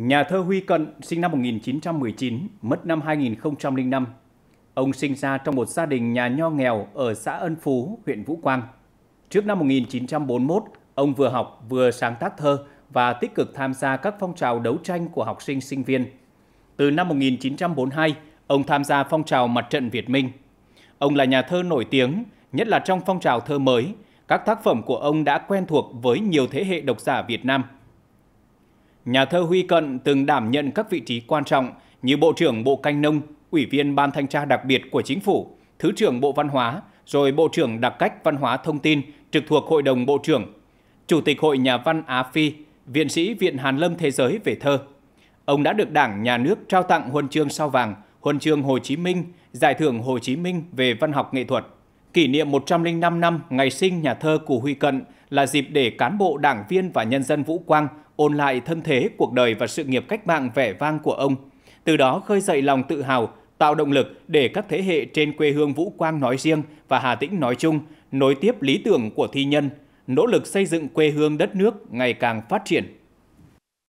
Nhà thơ Huy Cận sinh năm 1919, mất năm 2005. Ông sinh ra trong một gia đình nhà nho nghèo ở xã Ân Phú, huyện Vũ Quang. Trước năm 1941, ông vừa học vừa sáng tác thơ và tích cực tham gia các phong trào đấu tranh của học sinh sinh viên. Từ năm 1942, ông tham gia phong trào mặt trận Việt Minh. Ông là nhà thơ nổi tiếng, nhất là trong phong trào thơ mới. Các tác phẩm của ông đã quen thuộc với nhiều thế hệ độc giả Việt Nam – nhà thơ Huy Cận từng đảm nhận các vị trí quan trọng như Bộ trưởng Bộ Canh Nông, Ủy viên Ban Thanh tra đặc biệt của Chính phủ, Thứ trưởng Bộ Văn hóa, rồi Bộ trưởng Đặc cách Văn hóa Thông tin trực thuộc Hội đồng Bộ trưởng, Chủ tịch Hội Nhà văn Á Phi, Viện sĩ Viện Hàn Lâm Thế giới về thơ. Ông đã được Đảng, Nhà nước trao tặng huân chương sao vàng, huân chương Hồ Chí Minh, Giải thưởng Hồ Chí Minh về văn học nghệ thuật – kỷ niệm 105 năm ngày sinh nhà thơ Cù Huy Cận là dịp để cán bộ, đảng viên và nhân dân Vũ Quang ôn lại thân thế, cuộc đời và sự nghiệp cách mạng vẻ vang của ông. Từ đó khơi dậy lòng tự hào, tạo động lực để các thế hệ trên quê hương Vũ Quang nói riêng và Hà Tĩnh nói chung nối tiếp lý tưởng của thi nhân, nỗ lực xây dựng quê hương đất nước ngày càng phát triển.